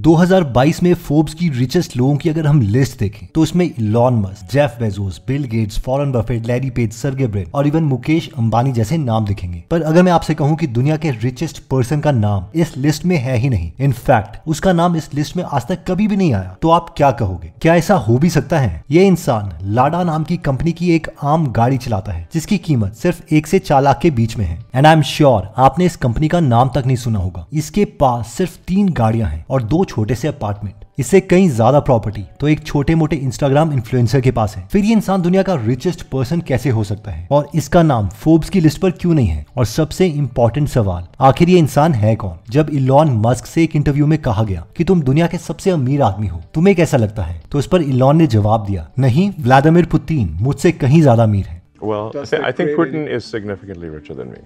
2022 में फोर्ब्स की रिचेस्ट लोगों की अगर हम लिस्ट देखें तो उसमें Elon Musk Jeff Bezos, Bill Gates Warren Buffett Larry Page Sergey Brin और इवन मुकेश अंबानी जैसे नाम दिखेंगे पर अगर मैं आपसे कहूं कि दुनिया के रिचेस्ट पर्सन का नाम इस लिस्ट में है ही नहीं इनफैक्ट उसका नाम इस लिस्ट में आज तक कभी भी नहीं आया तो आप क्या कहोगे क्या ऐसा हो भी सकता है ये इंसान लाडा नाम की कंपनी की एक आम गाड़ी चलाता है जिसकी कीमत सिर्फ एक से चार लाख के बीच में है एंड आई एम श्योर आपने इस कंपनी का नाम तक नहीं सुना होगा इसके पास सिर्फ तीन गाड़ियां हैं और दो छोटे से अपार्टमेंट इससे कई ज्यादा प्रॉपर्टी तो एक छोटे मोटे इंस्टाग्राम इन्फ्लुएंसर के पास है फिर ये इंसान दुनिया का रिचेस्ट पर्सन कैसे हो सकता है और इसका नाम फोर्ब्स की लिस्ट पर क्यों नहीं है और सबसे इम्पोर्टेंट सवाल आखिर ये इंसान है कौन जब इलॉन मस्क से एक इंटरव्यू में कहा गया कि तुम दुनिया के सबसे अमीर आदमी हो तुम्हें कैसा लगता है तो इस पर इलॉन ने जवाब दिया नहीं व्लादिमिर पुतिन मुझसे कहीं ज्यादा अमीर है Well, I think Putin is significantly richer than me.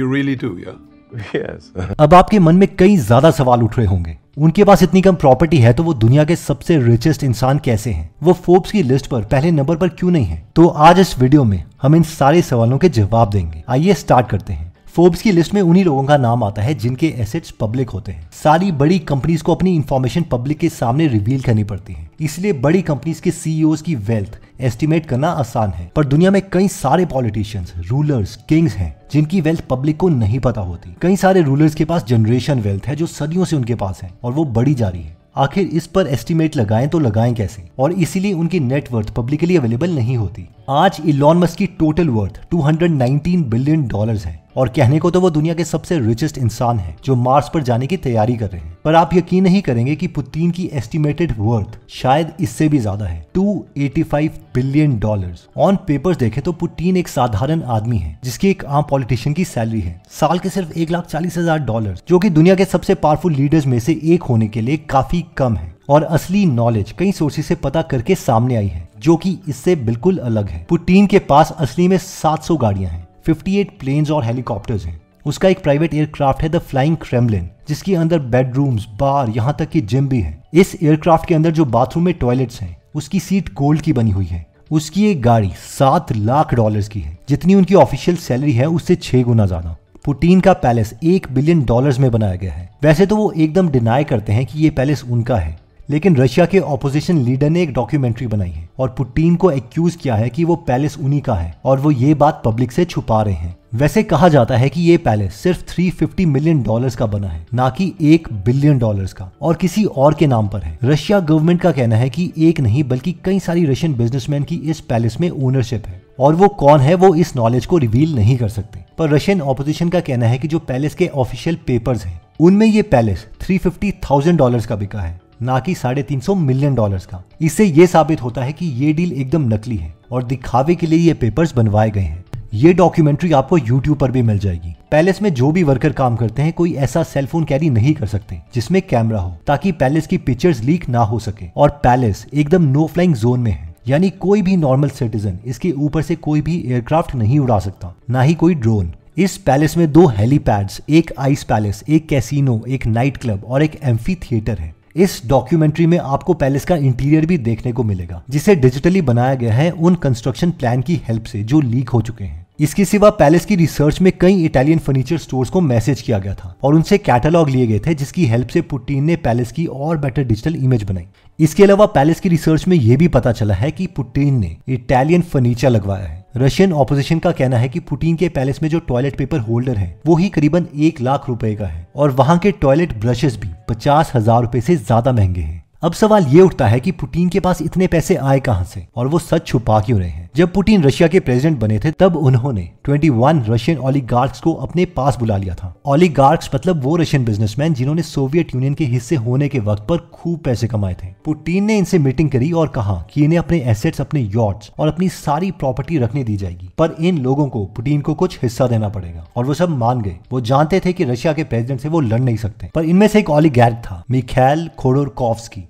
You really do, yeah? Yes. अब आपके मन में कई ज्यादा सवाल उठ रहे होंगे उनके पास इतनी कम प्रॉपर्टी है तो वो दुनिया के सबसे रिचेस्ट इंसान कैसे हैं वो फोर्ब्स की लिस्ट पर पहले नंबर पर क्यों नहीं है तो आज इस वीडियो में हम इन सारे सवालों के जवाब देंगे आइए स्टार्ट करते हैं फोर्ब्स की लिस्ट में उन्हीं लोगों का नाम आता है जिनके एसेट्स पब्लिक होते हैं सारी बड़ी कंपनीज को अपनी इन्फॉर्मेशन पब्लिक के सामने रिवील करनी पड़ती है इसलिए बड़ी कंपनीज के सीईओ की वेल्थ एस्टिमेट करना आसान है पर दुनिया में कई सारे पॉलिटिशियंस रूलर्स किंग्स हैं जिनकी वेल्थ पब्लिक को नहीं पता होती कई सारे रूलर्स के पास जनरेशन वेल्थ है जो सदियों से उनके पास है और वो बढ़ी जा रही है आखिर इस पर एस्टिमेट लगाएं तो लगाएं कैसे और इसीलिए उनकी नेटवर्थ पब्लिकली अवेलेबल नहीं होती आज इलॉन मस्क की टोटल वर्थ 219 बिलियन डॉलर्स है और कहने को तो वो दुनिया के सबसे रिचेस्ट इंसान है जो मार्स पर जाने की तैयारी कर रहे हैं पर आप यकीन नहीं करेंगे कि पुतिन की एस्टिमेटेड वर्थ शायद इससे भी ज्यादा है 285 बिलियन डॉलर्स ऑन पेपर्स देखे तो पुतिन एक साधारण आदमी है जिसकी एक आम पॉलिटिशियन की सैलरी है साल के सिर्फ एक लाख चालीस हजार डॉलर जो की दुनिया के सबसे पावरफुल लीडर्स में से एक होने के लिए काफी कम है और असली नॉलेज कई सोर्सेज से पता करके सामने आई है जो कि इससे बिल्कुल अलग है पुटीन के पास असली में 700 गाड़ियां हैं 58 प्लेन्स और हेलीकॉप्टर्स हैं उसका एक प्राइवेट एयरक्राफ्ट है द फ्लाइंग क्रेमलिन जिसके अंदर बेडरूम्स बार यहाँ तक कि जिम भी है इस एयरक्राफ्ट के अंदर जो बाथरूम में टॉयलेट्स हैं उसकी सीट गोल्ड की बनी हुई है उसकी एक गाड़ी सात लाख डॉलर्स की है जितनी उनकी ऑफिशियल सैलरी है उससे छह गुना ज्यादा पुटीन का पैलेस एक बिलियन डॉलर्स में बनाया गया है वैसे तो वो एकदम डिनाई करते हैं कि ये पैलेस उनका है लेकिन रशिया के ऑपोजिशन लीडर ने एक डॉक्यूमेंट्री बनाई है और पुटीन को एक्यूज किया है कि वो पैलेस उन्हीं का है और वो ये बात पब्लिक से छुपा रहे हैं वैसे कहा जाता है कि ये पैलेस सिर्फ 350 मिलियन डॉलर्स का बना है ना कि एक बिलियन डॉलर्स का और किसी और के नाम पर है रशिया गवर्नमेंट का कहना है कि एक नहीं बल्कि कई सारी रशियन बिजनेसमैन की इस पैलेस में ओनरशिप है और वो कौन है वो इस नॉलेज को रिवील नहीं कर सकते पर रशियन ऑपोजिशन का कहना है कि जो पैलेस के ऑफिशियल पेपर्स हैं उनमें ये palace three fifty thousand dollar का बिका है ना कि साढ़े तीन सौ मिलियन डॉलर का इससे ये साबित होता है कि ये डील एकदम नकली है और दिखावे के लिए ये पेपर्स बनवाए गए हैं ये डॉक्यूमेंट्री आपको यूट्यूब पर भी मिल जाएगी पैलेस में जो भी वर्कर काम करते हैं कोई ऐसा सेल फोन कैरी नहीं कर सकते जिसमें कैमरा हो ताकि पैलेस की पिक्चर्स लीक ना हो सके और पैलेस एकदम नो फ्लाइंग जोन में है यानी कोई भी नॉर्मल सिटीजन इसके ऊपर से कोई भी एयरक्राफ्ट नहीं उड़ा सकता ना ही कोई ड्रोन इस पैलेस में दो हेलीपैड्स एक आइस पैलेस एक कैसीनो एक नाइट क्लब और एक एम्फी थिएटर है इस डॉक्यूमेंट्री में आपको पैलेस का इंटीरियर भी देखने को मिलेगा जिसे डिजिटली बनाया गया है उन कंस्ट्रक्शन प्लान की हेल्प से जो लीक हो चुके हैं इसके सिवा पैलेस की रिसर्च में कई इटालियन फर्नीचर स्टोर्स को मैसेज किया गया था और उनसे कैटलॉग लिए गए थे जिसकी हेल्प से पुटीन ने पैलेस की और बेटर डिजिटल इमेज बनाई इसके अलावा पैलेस की रिसर्च में यह भी पता चला है कि पुटीन ने इटालियन फर्नीचर लगवाया है रशियन ऑपोजिशन का कहना है कि पुटीन के पैलेस में जो टॉयलेट पेपर होल्डर है वो ही करीबन एक लाख रुपए का है और वहाँ के टॉयलेट ब्रशेस भी पचास हजार रूपए से ज्यादा महंगे हैं अब सवाल ये उठता है कि पुटीन के पास इतने पैसे आए कहाँ से और वो सच छुपा क्यों रहे हैं जब पुटिन रशिया के प्रेसिडेंट बने थे तब उन्होंने 21 रशियन ओलिगार्क्स को अपने पास बुला लिया था ओलिगार्क्स मतलब वो रशियन बिजनेसमैन जिन्होंने सोवियत यूनियन के हिस्से होने के वक्त पर खूब पैसे कमाए थे पुटिन ने इनसे मीटिंग करी और कहा कि इन्हें अपने एसेट्स अपने यॉट्स और अपनी सारी प्रॉपर्टी रखने दी जाएगी पर इन लोगों को पुटीन को कुछ हिस्सा देना पड़ेगा और वो सब मान गए वो जानते थे की रशिया के प्रेसिडेंट से वो लड़ नहीं सकते पर इनमें से एक ओलिगैर था मिखेल खोडोर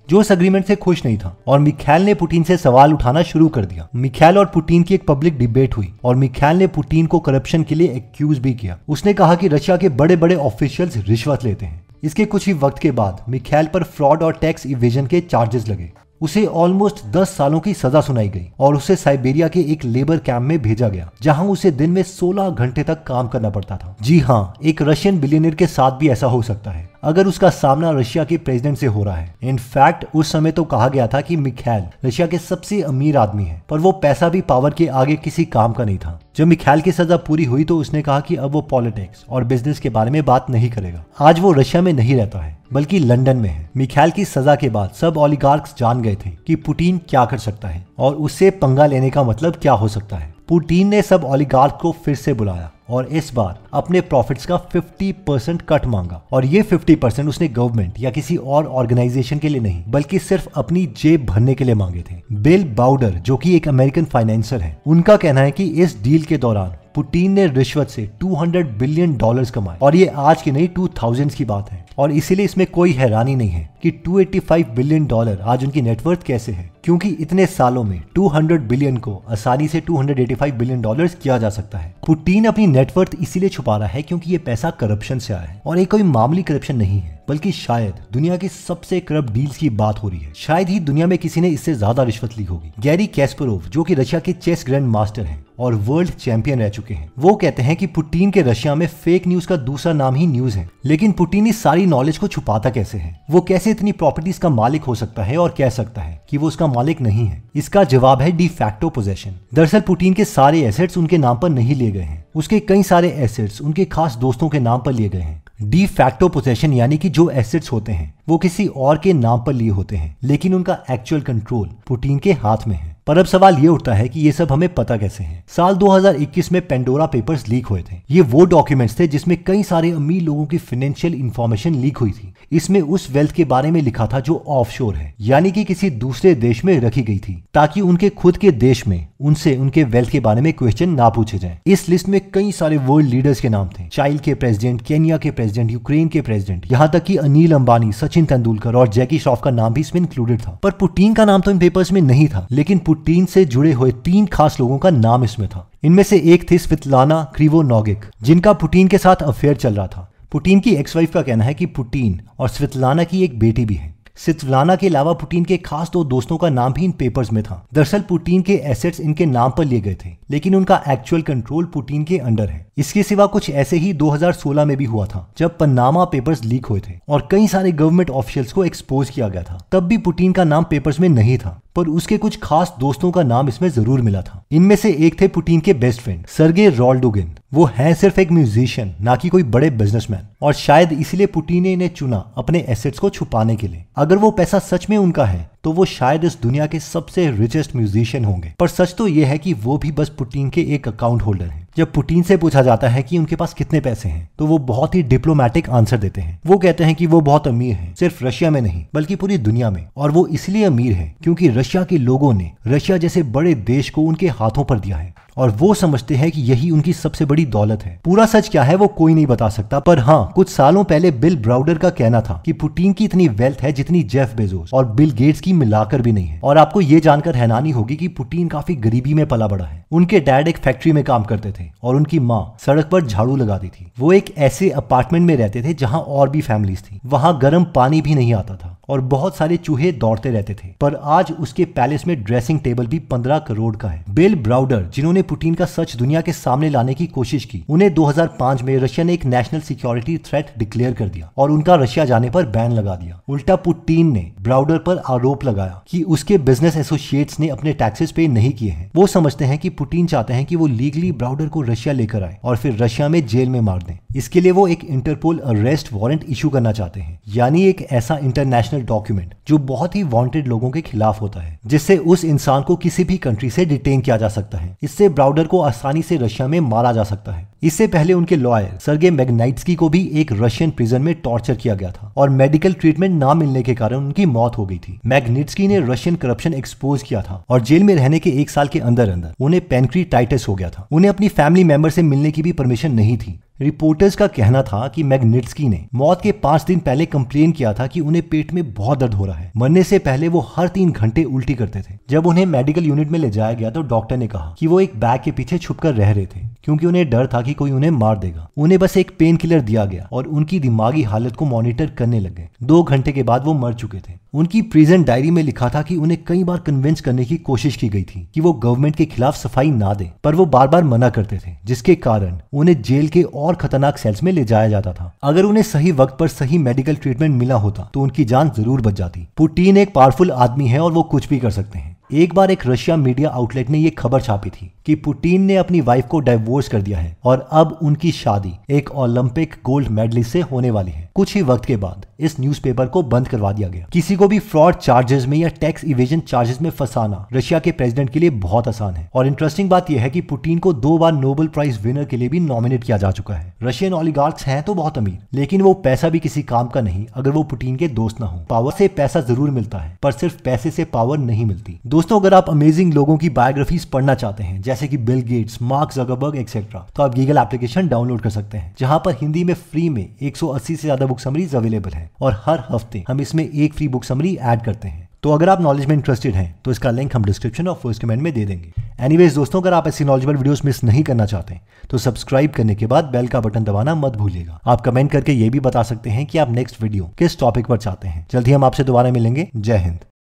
जो इस अग्रीमेंट से खुश नहीं था और मिखेल ने पुटीन से सवाल उठाना शुरू कर दिया मिखेल और पुटीन की एक पब्लिक डिबेट हुई और मिख्याल ने पुटीन को करप्शन के लिए एक्यूज भी किया उसने कहा कि रशिया के बड़े बड़े ऑफिशियल्स रिश्वत लेते हैं इसके कुछ ही वक्त के बाद मिख्याल पर फ्रॉड और टैक्स इवेजन के चार्जेस लगे उसे ऑलमोस्ट 10 सालों की सजा सुनाई गई और उसे साइबेरिया के एक लेबर कैंप में भेजा गया जहां उसे दिन में 16 घंटे तक काम करना पड़ता था जी हाँ एक रशियन बिलियनियर के साथ भी ऐसा हो सकता है अगर उसका सामना रशिया के प्रेसिडेंट से हो रहा है इनफैक्ट उस समय तो कहा गया था कि मिख्याल रशिया के सबसे अमीर आदमी है पर वो पैसा भी पावर के आगे किसी काम का नहीं था जब मिख्याल की सजा पूरी हुई तो उसने कहा कि अब वो पॉलिटिक्स और बिजनेस के बारे में बात नहीं करेगा आज वो रशिया में नहीं रहता है बल्कि लंदन में है मिख्याल की सजा के बाद सब ऑलीगार्क जान गए थे कि पुटिन क्या कर सकता है और उससे पंगा लेने का मतलब क्या हो सकता है पुटीन ने सब ऑलिगार्क को फिर से बुलाया और इस बार अपने प्रॉफिट्स का 50 परसेंट कट मांगा और ये 50 परसेंट उसने गवर्नमेंट या किसी और ऑर्गेनाइजेशन के लिए नहीं बल्कि सिर्फ अपनी जेब भरने के लिए मांगे थे बिल बाउडर जो कि एक अमेरिकन फाइनेंसर है उनका कहना है कि इस डील के दौरान पुटीन ने रिश्वत से 200 बिलियन डॉलर्स कमाए और ये आज की नहीं 2000s की बात है और इसीलिए इसमें कोई हैरानी नहीं है कि 285 बिलियन डॉलर आज उनकी नेटवर्थ कैसे है क्योंकि इतने सालों में 200 बिलियन को आसानी से 285 बिलियन डॉलर्स किया जा सकता है पुटीन अपनी नेटवर्थ इसीलिए छुपा रहा है क्योंकि ये पैसा करप्शन से आया है और एक कोई मामूली करप्शन नहीं है बल्कि शायद दुनिया की सबसे करप्ट डील्स की बात हो रही है शायद ही दुनिया में किसी ने इससे ज्यादा रिश्वत ली होगी गैरी कैस्परोव जो कि रशिया के चेस ग्रैंड मास्टर हैं और वर्ल्ड चैंपियन रह चुके हैं वो कहते हैं कि पुटीन के रशिया में फेक न्यूज का दूसरा नाम ही न्यूज है लेकिन पुटीन इस सारी नॉलेज को छुपाता कैसे है वो कैसे इतनी प्रॉपर्टीज का मालिक हो सकता है और कह सकता है कि वो उसका मालिक नहीं है इसका जवाब है डी फैक्टो पोजेशन दरअसल पुटीन के सारे एसेट्स उनके नाम पर नहीं लिए गए हैं उसके कई सारे एसेट्स उनके खास दोस्तों के नाम पर लिए गए हैं डी फैक्टो पोजेशन यानी कि जो एसेट्स होते हैं वो किसी और के नाम पर लिए होते हैं लेकिन उनका एक्चुअल कंट्रोल पुटीन के हाथ में है पर अब सवाल ये उठता है कि ये सब हमें पता कैसे है साल 2021 में पेंडोरा पेपर्स लीक हुए थे ये वो डॉक्यूमेंट्स थे जिसमें कई सारे अमीर लोगों की फाइनेंशियल इन्फॉर्मेशन लीक हुई थी इसमें उस वेल्थ के बारे में लिखा था जो ऑफशोर है यानी कि किसी दूसरे देश में रखी गई थी ताकि उनके खुद के देश में उनसे उनके वेल्थ के बारे में क्वेश्चन ना पूछे जाए इस लिस्ट में कई सारे वर्ल्ड लीडर्स के नाम थे चाइल्ड के प्रेसिडेंट केनिया के प्रेसिडेंट यूक्रेन के प्रेसिडेंट यहाँ तक कि अनिल अंबानी सचिन तेंदुलकर और जैकी श्रॉफ का नाम भी इसमें इंक्लूडेड था पर पुटीन का नाम तो इन पेपर्स में नहीं था लेकिन पुटीन से जुड़े हुए तीन खास लोगों का नाम इसमें था इनमें से एक थी स्वितलाना क्रीवो नॉगिक जिनका पुटीन के साथ अफेयर चल रहा था पुटीन की एक्स वाइफ का कहना है कि पुटीन और स्वितलाना की एक बेटी भी है सितवलाना के अलावा पुटीन के खास दो दोस्तों का नाम भी इन पेपर्स में था दरअसल पुटीन के एसेट्स इनके नाम पर लिए गए थे लेकिन उनका एक्चुअल कंट्रोल पुटीन के अंडर है इसके सिवा कुछ ऐसे ही 2016 में भी हुआ था जब पन्नामा पेपर्स लीक हुए थे और कई सारे गवर्नमेंट ऑफिशियल्स को एक्सपोज किया गया था तब भी पुटीन का नाम पेपर्स में नहीं था पर उसके कुछ खास दोस्तों का नाम इसमें जरूर मिला था इनमें से एक थे पुटीन के बेस्ट फ्रेंड सरगे रोल्डोगिन वो है सिर्फ एक म्यूजिशियन ना कि कोई बड़े बिजनेसमैन और शायद इसलिए पुटी ने इन्हें चुना अपने एसेट्स को छुपाने के लिए अगर वो पैसा सच में उनका है तो वो शायद इस दुनिया के सबसे रिचेस्ट म्यूजिशियन होंगे पर सच तो ये है कि वो भी बस पुटीन के एक अकाउंट होल्डर हैं जब पुटीन से पूछा जाता है कि उनके पास कितने पैसे हैं तो वो बहुत ही डिप्लोमेटिक आंसर देते हैं वो कहते हैं कि वो बहुत अमीर हैं सिर्फ रशिया में नहीं बल्कि पूरी दुनिया में और वो इसलिए अमीर है क्योंकि रशिया के लोगों ने रशिया जैसे बड़े देश को उनके हाथों पर दिया है और वो समझते हैं कि यही उनकी सबसे बड़ी दौलत है पूरा सच क्या है वो कोई नहीं बता सकता पर हाँ कुछ सालों पहले बिल ब्राउडर का कहना था कि पुटीन की इतनी वेल्थ है जितनी जेफ बेजोस और बिल गेट्स की मिलाकर भी नहीं है और आपको ये जानकर हैरानी होगी कि पुटीन काफी गरीबी में पला बड़ा है उनके डैड एक फैक्ट्री में काम करते थे और उनकी माँ सड़क पर झाड़ू लगाती थी वो एक ऐसे अपार्टमेंट में रहते थे जहाँ और भी फैमिलीज थी वहाँ गर्म पानी भी नहीं आता था और बहुत सारे चूहे दौड़ते रहते थे पर आज उसके पैलेस में ड्रेसिंग टेबल भी पंद्रह करोड़ का है बिल ब्राउडर जिन्होंने पुटिन का सच दुनिया के सामने लाने की कोशिश की उन्हें 2005 में रशिया ने एक नेशनल सिक्योरिटी थ्रेट डिक्लेयर कर दिया और उनका रशिया जाने पर बैन लगा दिया उल्टा पुटीन ने ब्राउडर पर आरोप लगाया कि उसके बिजनेस एसोसिएट्स ने अपने टैक्सेस पे नहीं किए हैं वो समझते हैं कि पुटीन चाहते हैं कि वो लीगली ब्राउडर को रशिया लेकर आए और फिर रशिया में जेल में मार दें इसके लिए वो एक इंटरपोल अरेस्ट वारंट इशू करना चाहते हैं यानी एक ऐसा इंटरनेशनल डॉक्यूमेंट जो बहुत ही वांटेड लोगों के खिलाफ होता है जिससे उस इंसान को किसी भी कंट्री से डिटेन किया जा सकता है इससे ब्राउडर को आसानी से रशिया में मारा जा सकता है इससे पहले उनके लॉयर सर्गे मैगनाइट्सकी को भी एक रशियन प्रिजन में टॉर्चर किया गया था और मेडिकल ट्रीटमेंट ना मिलने के कारण उनकी मौत हो गई थी मैग्निट्सकी ने रशियन करप्शन एक्सपोज किया था और जेल में रहने के एक साल के अंदर अंदर उन्हें पेनक्री हो गया था उन्हें अपनी फैमिली मेंबर से मिलने की भी परमिशन नहीं थी रिपोर्टर्स का कहना था कि मैग्निट्सकी ने मौत के पांच दिन पहले कंप्लेन किया था कि उन्हें पेट में बहुत दर्द हो रहा है मरने से पहले वो हर तीन घंटे उल्टी करते थे जब उन्हें मेडिकल यूनिट में ले जाया गया तो डॉक्टर ने कहा कि वो एक बैग के पीछे छुपकर रह रहे थे क्योंकि उन्हें डर था कि कोई उन्हें मार देगा उन्हें बस एक पेन किलर दिया गया और उनकी दिमागी हालत को मॉनिटर करने गए दो घंटे के बाद वो मर चुके थे उनकी प्रेजेंट डायरी में लिखा था कि उन्हें कई बार कन्विंस करने की कोशिश की गई थी कि वो गवर्नमेंट के खिलाफ सफाई ना दे पर वो बार बार मना करते थे जिसके कारण उन्हें जेल के और खतरनाक सेल्स में ले जाया जाता था अगर उन्हें सही वक्त पर सही मेडिकल ट्रीटमेंट मिला होता तो उनकी जान जरूर बच जाती पुटीन एक पावरफुल आदमी है और वो कुछ भी कर सकते हैं एक बार एक रशिया मीडिया आउटलेट ने ये खबर छापी थी कि पुतिन ने अपनी वाइफ को डाइवोर्स कर दिया है और अब उनकी शादी एक ओलंपिक गोल्ड मेडलिस्ट से होने वाली है कुछ ही वक्त के बाद इस न्यूज़पेपर को बंद करवा दिया गया किसी को भी फ्रॉड चार्जेस में या टैक्स इवेजन चार्जेस में फंसाना रशिया के प्रेसिडेंट के लिए बहुत आसान है और इंटरेस्टिंग बात यह है कि पुटीन को दो बार नोबेल प्राइज विनर के लिए भी नॉमिनेट किया जा चुका है रशियन ऑलिगार्क्स है तो बहुत अमीर लेकिन वो पैसा भी किसी काम का नहीं अगर वो पुटीन के दोस्त ना हो पावर से पैसा जरूर मिलता है पर सिर्फ पैसे से पावर नहीं मिलती दोस्तों अगर आप अमेजिंग लोगों की बायोग्राफीज पढ़ना चाहते हैं जैसे कि Bill Gates Mark Zuckerberg etcetera तो आप गीगल एप्लीकेशन डाउनलोड कर सकते हैं जहां पर हिंदी में फ्री में 180 से ज्यादा बुक समरीज अवेलेबल है और हर हफ्ते हम इसमें एक फ्री बुक समरी एड करते हैं तो अगर आप नॉलेज में इंटरेस्टेड हैं तो इसका लिंक हम डिस्क्रिप्शन और फर्स्ट कमेंट में दे देंगे एनीवेज दोस्तों अगर आप ऐसी नॉलेजबल वीडियोस मिस नहीं करना चाहते तो सब्सक्राइब करने के बाद बेल का बटन दबाना मत भूलिएगा आप कमेंट करके ये भी बता सकते हैं कि आप नेक्स्ट वीडियो किस टॉपिक पर चाहते हैं जल्दी हम आपसे दोबारा मिलेंगे जय हिंद